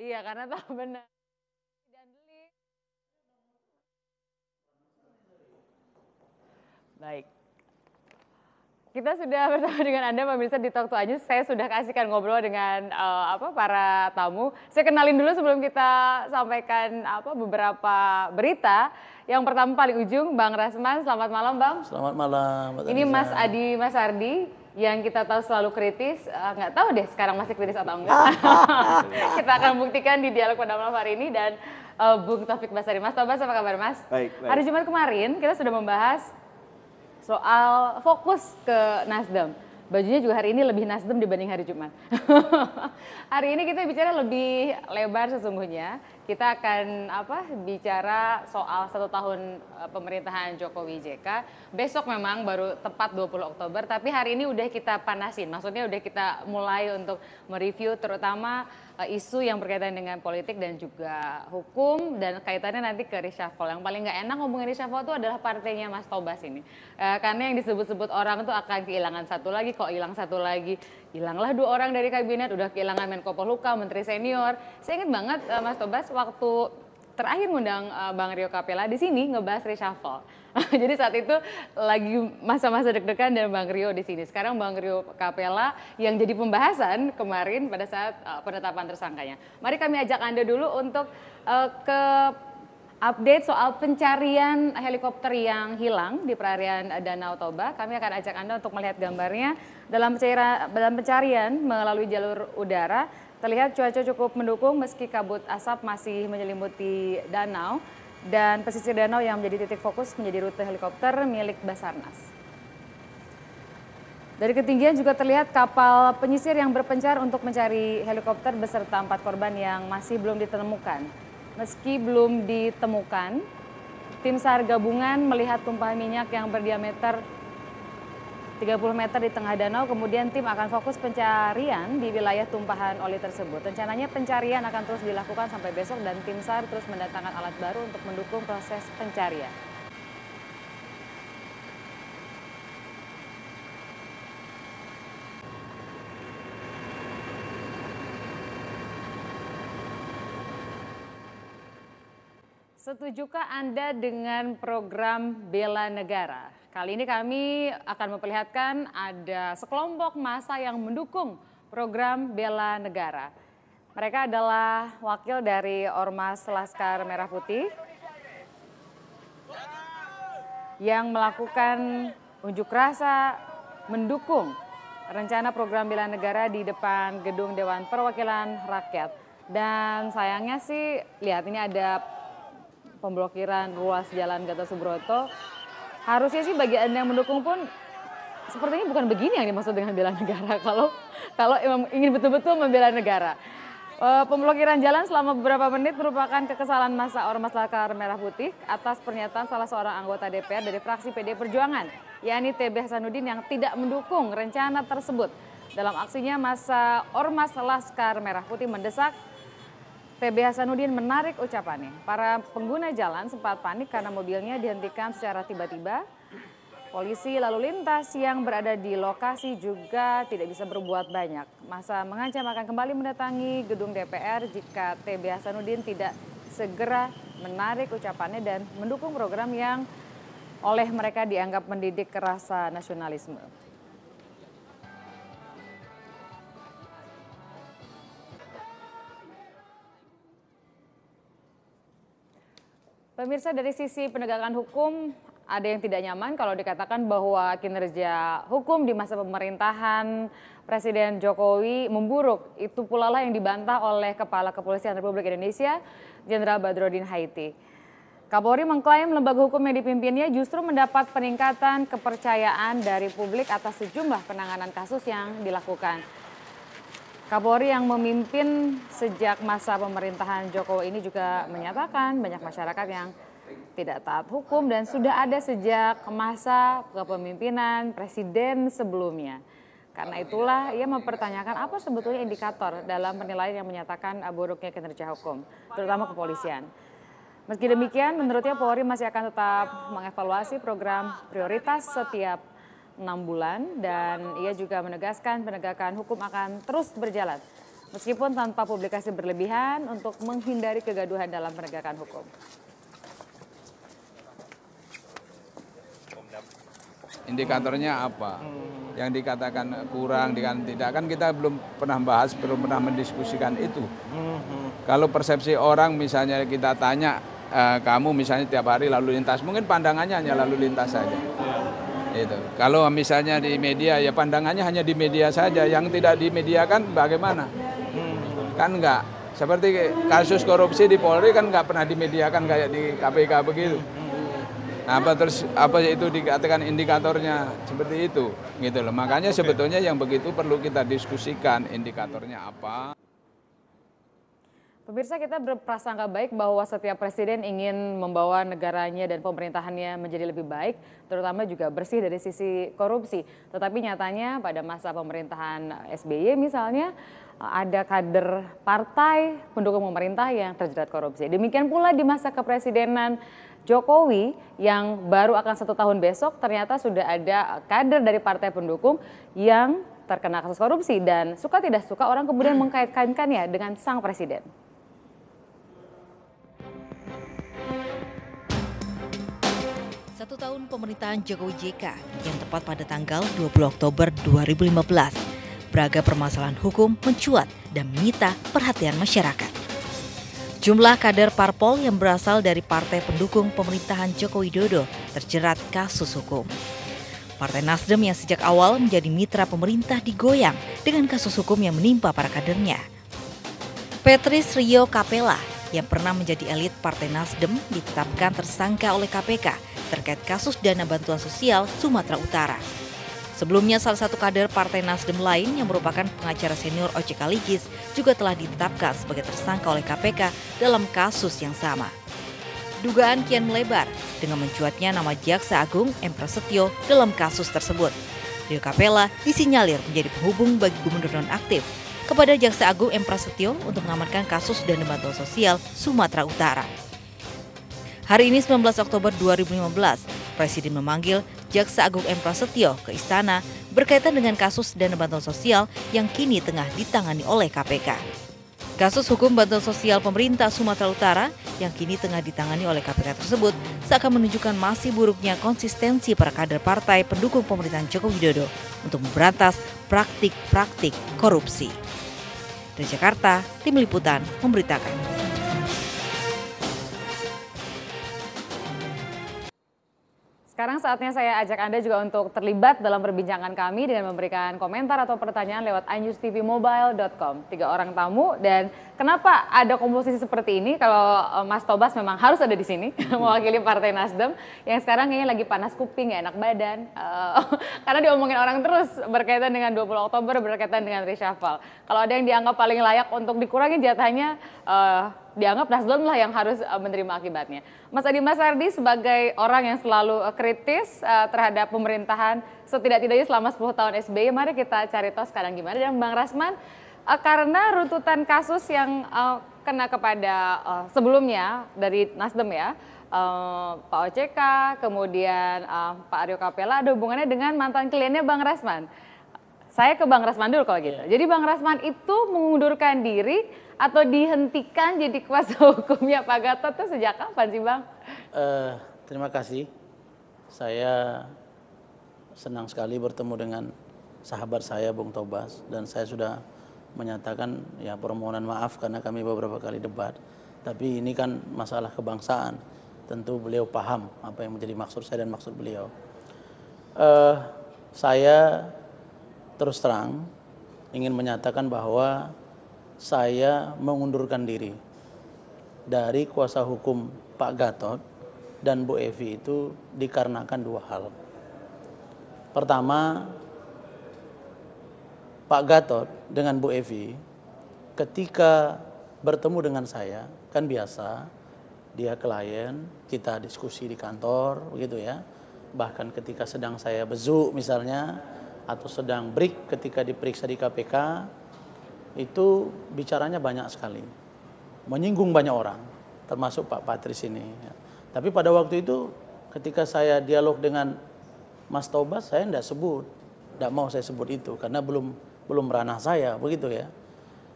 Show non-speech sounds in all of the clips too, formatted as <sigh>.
Iya, karena tahu <laughs> benar. Baik. Kita sudah <laughs> bersama dengan Anda pemirsa di Talk to Anjus. Saya sudah kasihkan ngobrol dengan uh, apa para tamu. Saya kenalin dulu sebelum kita sampaikan apa beberapa berita. Yang pertama paling ujung Bang Rasman, selamat malam Bang. Selamat malam. Mbak Ini Mas Adi Mas Ardi yang kita tahu selalu kritis, eh, nggak uh, tahu deh sekarang masih kritis atau enggak. <laughs> kita akan buktikan di dialog pada malam hari ini dan uh, Bung Taufik Basari. Mas Tobas apa kabar Mas? Baik, baik. Hari Jumat kemarin kita sudah membahas soal fokus ke Nasdem. Bajunya juga hari ini lebih Nasdem dibanding hari Jumat. <laughs> hari ini kita bicara lebih lebar sesungguhnya kita akan apa bicara soal satu tahun eh, pemerintahan Jokowi JK. Besok memang baru tepat 20 Oktober, tapi hari ini udah kita panasin. Maksudnya udah kita mulai untuk mereview terutama eh, isu yang berkaitan dengan politik dan juga hukum dan kaitannya nanti ke reshuffle. Yang paling nggak enak ngomongin reshuffle itu adalah partainya Mas Tobas ini. Eh, karena yang disebut-sebut orang itu akan kehilangan satu lagi, kok hilang satu lagi hilanglah dua orang dari kabinet, udah kehilangan Menko Polhukam, Menteri Senior. Saya ingat banget uh, Mas Tobas waktu terakhir ngundang uh, Bang Rio Capella di sini ngebahas reshuffle. <laughs> Jadi saat itu lagi masa-masa deg-degan dan Bang Rio di sini. Sekarang Bang Rio Capella yang jadi pembahasan kemarin pada saat eh, penetapan tersangkanya. Mari kami ajak Anda dulu untuk ke update soal pencarian helikopter yang hilang di perairan Danau Toba. Kami akan ajak Anda untuk melihat gambarnya. Dalam pencarian, dalam pencarian melalui jalur udara, terlihat cuaca cukup mendukung meski kabut asap masih menyelimuti danau dan pesisir danau yang menjadi titik fokus menjadi rute helikopter milik Basarnas. Dari ketinggian juga terlihat kapal penyisir yang berpencar untuk mencari helikopter beserta empat korban yang masih belum ditemukan. Meski belum ditemukan, tim SAR gabungan melihat tumpahan minyak yang berdiameter 30 meter di tengah danau, kemudian tim akan fokus pencarian di wilayah tumpahan oli tersebut. Rencananya pencarian akan terus dilakukan sampai besok dan tim SAR terus mendatangkan alat baru untuk mendukung proses pencarian. Setujukah Anda dengan program bela negara? Kali ini kami akan memperlihatkan ada sekelompok masa yang mendukung program bela negara. Mereka adalah wakil dari Ormas Laskar Merah Putih yang melakukan unjuk rasa mendukung rencana program bela negara di depan gedung Dewan Perwakilan Rakyat. Dan sayangnya sih, lihat ini ada pemblokiran ruas Jalan Gatot Subroto. Harusnya sih bagi Anda yang mendukung pun sepertinya bukan begini yang dimaksud dengan bela negara <laughs> kalau kalau ingin betul-betul membela negara. Eh, pemblokiran jalan selama beberapa menit merupakan kekesalan masa Ormas Lakar Merah Putih atas pernyataan salah seorang anggota DPR dari fraksi PD Perjuangan, yakni TB Hasanuddin yang tidak mendukung rencana tersebut. Dalam aksinya, masa Ormas Laskar Merah Putih mendesak PB Hasanuddin menarik ucapannya. Para pengguna jalan sempat panik karena mobilnya dihentikan secara tiba-tiba. Polisi lalu lintas yang berada di lokasi juga tidak bisa berbuat banyak. Masa mengancam akan kembali mendatangi gedung DPR jika TB Hasanuddin tidak segera menarik ucapannya dan mendukung program yang oleh mereka dianggap mendidik rasa nasionalisme. Pemirsa dari sisi penegakan hukum ada yang tidak nyaman kalau dikatakan bahwa kinerja hukum di masa pemerintahan Presiden Jokowi memburuk. Itu pula lah yang dibantah oleh Kepala Kepolisian Republik Indonesia, Jenderal Badrodin Haiti. Kapolri mengklaim lembaga hukum yang dipimpinnya justru mendapat peningkatan kepercayaan dari publik atas sejumlah penanganan kasus yang dilakukan. Kapolri yang memimpin sejak masa pemerintahan Jokowi ini juga menyatakan banyak masyarakat yang tidak taat hukum dan sudah ada sejak masa kepemimpinan presiden sebelumnya. Karena itulah ia mempertanyakan apa sebetulnya indikator dalam penilaian yang menyatakan buruknya kinerja hukum, terutama kepolisian. Meski demikian, menurutnya Polri masih akan tetap mengevaluasi program prioritas setiap enam bulan dan ia juga menegaskan penegakan hukum akan terus berjalan meskipun tanpa publikasi berlebihan untuk menghindari kegaduhan dalam penegakan hukum. Indikatornya apa? Yang dikatakan kurang, dikatakan tidak kan kita belum pernah bahas, belum pernah mendiskusikan itu. Kalau persepsi orang misalnya kita tanya eh, kamu misalnya tiap hari lalu lintas, mungkin pandangannya hanya lalu lintas saja. Itu. Kalau misalnya di media ya pandangannya hanya di media saja, yang tidak di media kan bagaimana? Hmm. Kan enggak. Seperti kasus korupsi di Polri kan nggak pernah dimediakan kayak di KPK begitu. Nah, apa terus apa itu dikatakan indikatornya seperti itu gitu loh. Makanya sebetulnya yang begitu perlu kita diskusikan indikatornya apa. Pemirsa kita berprasangka baik bahwa setiap presiden ingin membawa negaranya dan pemerintahannya menjadi lebih baik, terutama juga bersih dari sisi korupsi. Tetapi nyatanya pada masa pemerintahan SBY misalnya ada kader partai pendukung pemerintah yang terjerat korupsi. Demikian pula di masa kepresidenan Jokowi yang baru akan satu tahun besok ternyata sudah ada kader dari partai pendukung yang terkena kasus korupsi dan suka tidak suka orang kemudian mengkait ya dengan sang presiden. Satu tahun pemerintahan Jokowi JK yang tepat pada tanggal 20 Oktober 2015, beragam permasalahan hukum mencuat dan menyita perhatian masyarakat. Jumlah kader parpol yang berasal dari partai pendukung pemerintahan Joko Widodo terjerat kasus hukum. Partai Nasdem yang sejak awal menjadi mitra pemerintah digoyang dengan kasus hukum yang menimpa para kadernya. Petris Rio Capella yang pernah menjadi elit Partai Nasdem ditetapkan tersangka oleh KPK terkait kasus dana bantuan sosial Sumatera Utara. Sebelumnya salah satu kader Partai Nasdem lain yang merupakan pengacara senior OJK Ligis juga telah ditetapkan sebagai tersangka oleh KPK dalam kasus yang sama. Dugaan kian melebar dengan mencuatnya nama Jaksa Agung M. Prasetyo dalam kasus tersebut. Rio Capella disinyalir menjadi penghubung bagi gubernur nonaktif kepada Jaksa Agung M. Prasetyo untuk mengamankan kasus dan bantuan sosial Sumatera Utara. Hari ini 19 Oktober 2015, Presiden memanggil Jaksa Agung M. Prasetyo ke istana berkaitan dengan kasus dan bantuan sosial yang kini tengah ditangani oleh KPK. Kasus hukum bantuan sosial pemerintah Sumatera Utara yang kini tengah ditangani oleh KPK tersebut seakan menunjukkan masih buruknya konsistensi para kader partai pendukung pemerintahan Joko Widodo untuk memberantas praktik-praktik korupsi. Dari Jakarta, Tim Liputan memberitakan. sekarang saatnya saya ajak Anda juga untuk terlibat dalam perbincangan kami dengan memberikan komentar atau pertanyaan lewat iNewsTVMobile.com. Tiga orang tamu dan kenapa ada komposisi seperti ini kalau eh, Mas Tobas memang harus ada di sini <laughs> mewakili Partai Nasdem yang sekarang kayaknya lagi panas kuping enak badan eh, <laughs> karena diomongin orang terus berkaitan dengan 20 Oktober berkaitan dengan reshuffle. Kalau ada yang dianggap paling layak untuk dikurangi jatahnya eh, dianggap Nasdem lah yang harus uh, menerima akibatnya. Mas Adi Mas Ardi sebagai orang yang selalu uh, kritis uh, terhadap pemerintahan setidak-tidaknya selama 10 tahun SBY, mari kita cari tahu sekarang gimana. Dan Bang Rasman, uh, karena runtutan kasus yang uh, kena kepada uh, sebelumnya dari Nasdem ya, uh, Pak OCK, kemudian uh, Pak Aryo Kapela ada hubungannya dengan mantan kliennya Bang Rasman. Saya ke Bang Rasman dulu kalau gitu. Yeah. Jadi Bang Rasman itu mengundurkan diri atau dihentikan jadi kuasa <laughs> hukumnya Pak Gatot itu sejak kapan sih Bang? Uh, terima kasih. Saya senang sekali bertemu dengan sahabat saya Bung Tobas dan saya sudah menyatakan ya permohonan maaf karena kami beberapa kali debat. Tapi ini kan masalah kebangsaan. Tentu beliau paham apa yang menjadi maksud saya dan maksud beliau. Uh, saya terus terang ingin menyatakan bahwa saya mengundurkan diri dari kuasa hukum Pak Gatot dan Bu Evi itu dikarenakan dua hal. Pertama, Pak Gatot dengan Bu Evi ketika bertemu dengan saya kan biasa dia klien, kita diskusi di kantor begitu ya. Bahkan ketika sedang saya bezuk misalnya, atau sedang break ketika diperiksa di KPK itu bicaranya banyak sekali, menyinggung banyak orang, termasuk Pak Patris ini. Ya. Tapi pada waktu itu ketika saya dialog dengan Mas Tobas saya tidak sebut, tidak mau saya sebut itu karena belum belum ranah saya begitu ya.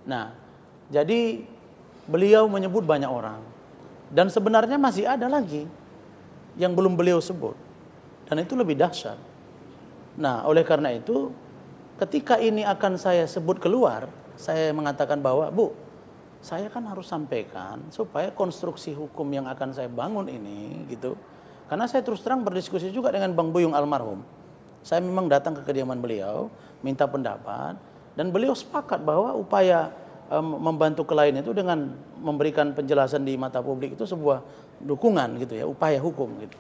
Nah, jadi beliau menyebut banyak orang dan sebenarnya masih ada lagi yang belum beliau sebut dan itu lebih dahsyat. Nah, oleh karena itu, ketika ini akan saya sebut keluar, saya mengatakan bahwa, Bu, saya kan harus sampaikan supaya konstruksi hukum yang akan saya bangun ini, gitu. Karena saya terus terang berdiskusi juga dengan Bang Buyung almarhum. Saya memang datang ke kediaman beliau, minta pendapat, dan beliau sepakat bahwa upaya um, membantu klien itu dengan memberikan penjelasan di mata publik itu sebuah dukungan gitu ya, upaya hukum gitu.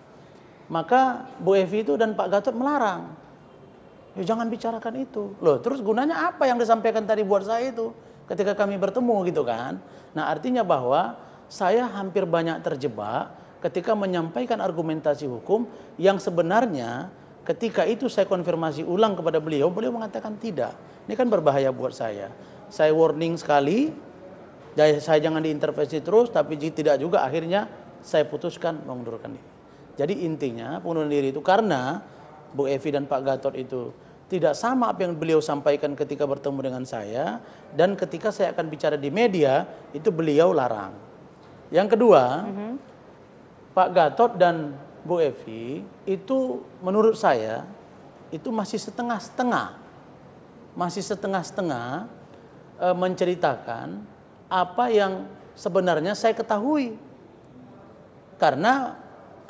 Maka Bu Evi itu dan Pak Gatot melarang Ya jangan bicarakan itu. Loh, terus gunanya apa yang disampaikan tadi buat saya itu ketika kami bertemu gitu kan? Nah, artinya bahwa saya hampir banyak terjebak ketika menyampaikan argumentasi hukum yang sebenarnya ketika itu saya konfirmasi ulang kepada beliau, beliau mengatakan tidak. Ini kan berbahaya buat saya. Saya warning sekali, ya, saya jangan diintervensi terus, tapi tidak juga akhirnya saya putuskan mengundurkan diri. Jadi intinya pengunduran diri itu karena Bu Evi dan Pak Gatot itu tidak sama apa yang beliau sampaikan ketika bertemu dengan saya dan ketika saya akan bicara di media itu beliau larang. Yang kedua, mm -hmm. Pak Gatot dan Bu Evi itu menurut saya itu masih setengah-setengah, masih setengah-setengah e, menceritakan apa yang sebenarnya saya ketahui. Karena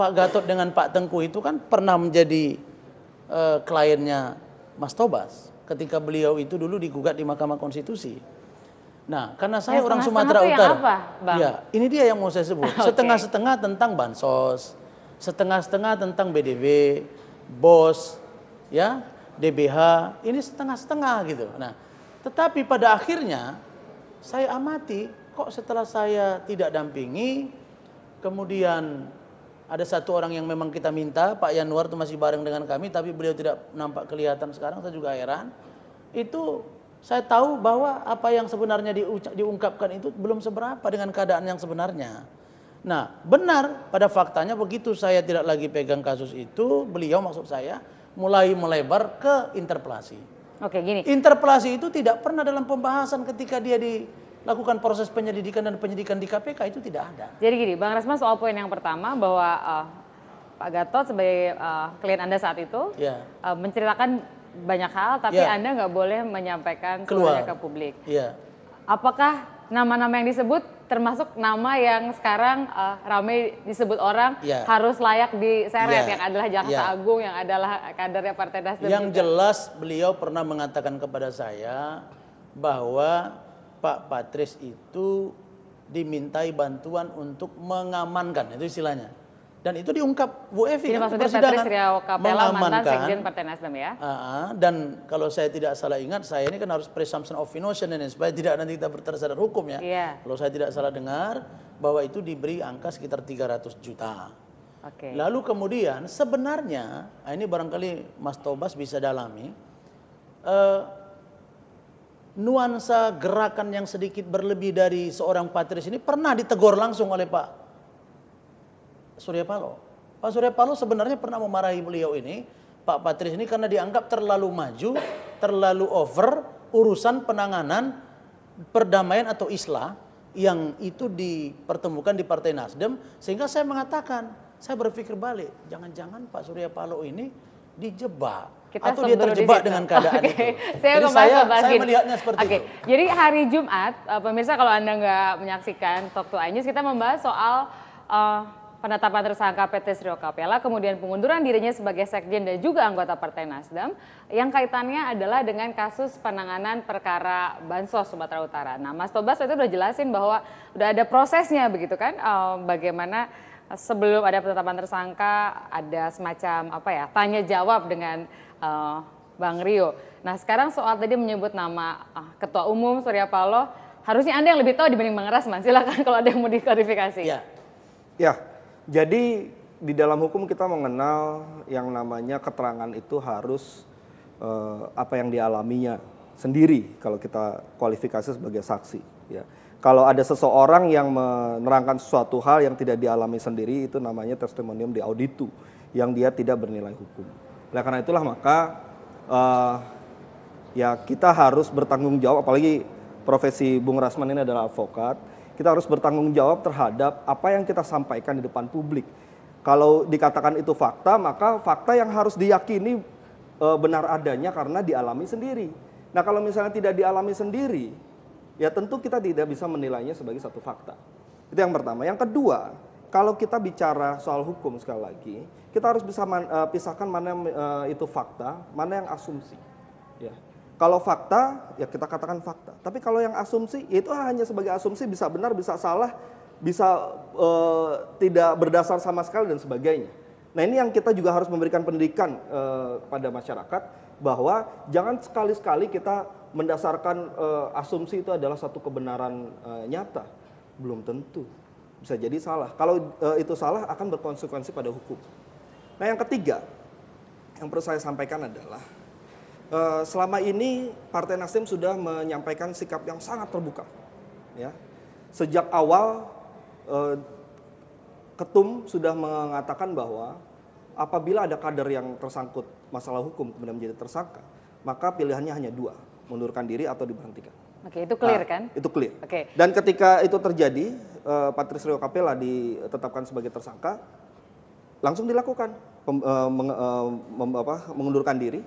Pak Gatot dengan Pak Tengku itu kan pernah menjadi uh, kliennya Mas Tobas ketika beliau itu dulu digugat di Mahkamah Konstitusi. Nah, karena saya ya, orang Sumatera Utara. Apa, Bang? Ya, ini dia yang mau saya sebut. <laughs> Setengah-setengah okay. tentang bansos, setengah-setengah tentang BDB, BOS, ya, DBH, ini setengah-setengah gitu. Nah, tetapi pada akhirnya saya amati kok setelah saya tidak dampingi kemudian ada satu orang yang memang kita minta, Pak Yanuar itu masih bareng dengan kami, tapi beliau tidak nampak kelihatan sekarang, saya juga heran. Itu saya tahu bahwa apa yang sebenarnya diungkapkan itu belum seberapa dengan keadaan yang sebenarnya. Nah, benar pada faktanya begitu saya tidak lagi pegang kasus itu, beliau maksud saya mulai melebar ke interpelasi. Oke, gini. Interpelasi itu tidak pernah dalam pembahasan ketika dia di lakukan proses penyelidikan dan penyidikan di KPK itu tidak ada. Jadi gini, Bang Rasman soal poin yang pertama bahwa uh, Pak Gatot sebagai uh, klien Anda saat itu yeah. Ya. uh, menceritakan banyak hal, tapi yeah. Anda nggak boleh menyampaikan semuanya ke publik. Yeah. Apakah nama-nama yang disebut termasuk nama yang sekarang uh, eh, ramai disebut orang yeah. harus layak diseret yeah. yang adalah jaksa yeah. agung yang adalah kadernya partai Nasdem yang jelas beliau pernah mengatakan kepada saya bahwa Pak Patris itu dimintai bantuan untuk mengamankan itu istilahnya dan itu diungkap Bu Evi Ini kan, maksudnya Patris Riau Kapela mantan sekjen Partai Nasdem ya uh, dan kalau saya tidak salah ingat saya ini kan harus presumption of innocence ini supaya tidak nanti kita terseret hukum ya yeah. kalau saya tidak salah dengar bahwa itu diberi angka sekitar 300 juta okay. lalu kemudian sebenarnya ah, ini barangkali Mas Tobas bisa dalami uh, nuansa gerakan yang sedikit berlebih dari seorang patris ini pernah ditegur langsung oleh Pak Surya Paloh. Pak Surya Paloh sebenarnya pernah memarahi beliau ini, Pak Patris ini karena dianggap terlalu maju, terlalu over urusan penanganan perdamaian atau islah yang itu dipertemukan di Partai Nasdem sehingga saya mengatakan, saya berpikir balik, jangan-jangan Pak Surya Paloh ini dijebak kita atau dia terjebak dengan keadaan okay. itu. <laughs> saya Jadi saya, saya melihatnya seperti okay. itu. Jadi hari Jumat, eh, pemirsa kalau Anda nggak menyaksikan Talk to iNews, kita membahas soal uh, penetapan tersangka PT Sriwa Kapela, kemudian pengunduran dirinya sebagai sekjen dan juga anggota Partai Nasdem, yang kaitannya adalah dengan kasus penanganan perkara Bansos Sumatera Utara. Nah, Mas Tobas itu udah jelasin bahwa udah ada prosesnya begitu kan, uh, bagaimana sebelum ada penetapan tersangka ada semacam apa ya tanya jawab dengan Eh, Bang Rio. Nah sekarang soal tadi menyebut nama uh, Ketua Umum Surya Paloh, harusnya Anda yang lebih tahu dibanding Bang Ras, Mas. Silakan <laughs> kalau ada yang mau diklarifikasi. Ya, ya. jadi di dalam hukum kita mengenal yang namanya keterangan itu harus uh, apa yang dialaminya sendiri kalau kita kualifikasi sebagai saksi. Ya. Kalau ada seseorang yang menerangkan suatu hal yang tidak dialami sendiri itu namanya testimonium de auditu yang dia tidak bernilai hukum. Oleh karena itulah maka uh, ya kita harus bertanggung jawab apalagi profesi Bung Rasman ini adalah advokat. Kita harus bertanggung jawab terhadap apa yang kita sampaikan di depan publik. Kalau dikatakan itu fakta, maka fakta yang harus diyakini e, benar adanya karena dialami sendiri. Nah, kalau misalnya tidak dialami sendiri, ya tentu kita tidak bisa menilainya sebagai satu fakta. Itu yang pertama. Yang kedua, kalau kita bicara soal hukum sekali lagi, kita harus bisa man, uh, pisahkan mana yang uh, itu fakta, mana yang asumsi. Ya. Kalau fakta, ya kita katakan fakta. Tapi kalau yang asumsi, ya itu hanya sebagai asumsi bisa benar, bisa salah, bisa uh, tidak berdasar sama sekali dan sebagainya. Nah ini yang kita juga harus memberikan pendidikan uh, pada masyarakat bahwa jangan sekali-sekali kita mendasarkan uh, asumsi itu adalah satu kebenaran nyata. Belum tentu bisa jadi salah. Kalau e, itu salah akan berkonsekuensi pada hukum. Nah, yang ketiga yang perlu saya sampaikan adalah e, selama ini Partai Nasdem sudah menyampaikan sikap yang sangat terbuka. Ya. Sejak awal e, ketum sudah mengatakan bahwa apabila ada kader yang tersangkut masalah hukum kemudian menjadi tersangka, maka pilihannya hanya dua, mundurkan diri atau diberhentikan. Oke, itu clear nah, kan? Itu clear. Oke. Dan ketika itu terjadi, Eh, Patris Rio Capella ditetapkan sebagai tersangka, langsung dilakukan pem, uh, eh, meng, uh, eh, mem, apa, mengundurkan diri,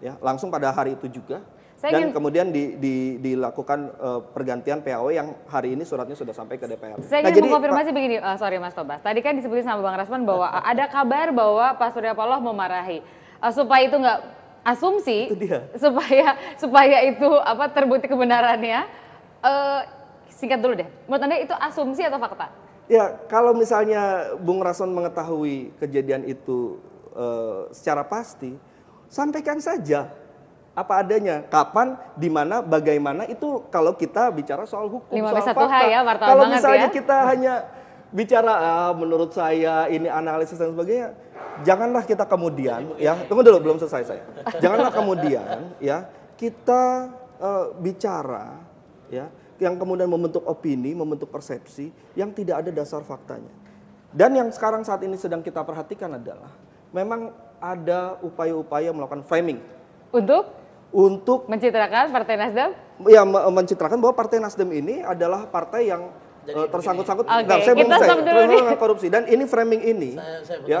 ya langsung pada hari itu juga. Saya dan ingin... kemudian di, di, dilakukan uh, pergantian PAW yang hari ini suratnya sudah sampai ke DPR. Saya ingin nah, jadi, mengkonfirmasi begini, uh, sorry Mas Tobas. Tadi kan disebutin sama Bang Rasman bahwa uh, <laughs> ada kabar bahwa Pak Surya Paloh memarahi uh, supaya itu nggak asumsi, itu supaya supaya itu apa terbukti kebenarannya. Uh, Singkat dulu deh. Menurut Anda itu asumsi atau fakta? Ya, kalau misalnya Bung Rason mengetahui kejadian itu uh, secara pasti, sampaikan saja apa adanya, kapan, di mana, bagaimana itu kalau kita bicara soal hukum, soal fakta. Ya, kalau misalnya ya. kita hanya bicara ah, menurut saya ini analisis dan sebagainya, janganlah kita kemudian ya, tunggu dulu belum selesai saya. Janganlah kemudian ya kita uh, bicara ya yang kemudian membentuk opini, membentuk persepsi yang tidak ada dasar faktanya. Dan yang sekarang saat ini sedang kita perhatikan adalah memang ada upaya-upaya melakukan framing. Untuk? Untuk mencitrakan Partai Nasdem? Ya, mencitrakan bahwa Partai Nasdem ini adalah partai yang eh, tersangkut-sangkut. Okay, nah, saya kita saya, dulu nih. korupsi dan ini framing ini saya, saya ya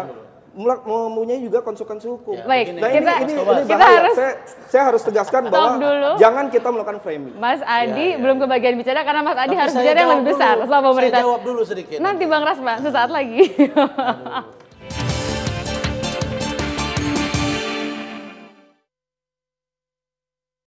mempunyai juga konsekuensi hukum. Ya, Baik, nah, kita, ini, ini, ini kita harus saya, saya harus tegaskan bahwa dulu. jangan kita melakukan framing. Mas Adi ya, ya. belum kebagian bicara karena Mas Adi Tapi harus bicara yang lebih besar soal pemerintah. Saya jawab dulu sedikit. Nanti Bang Rasma sesaat lagi. <laughs>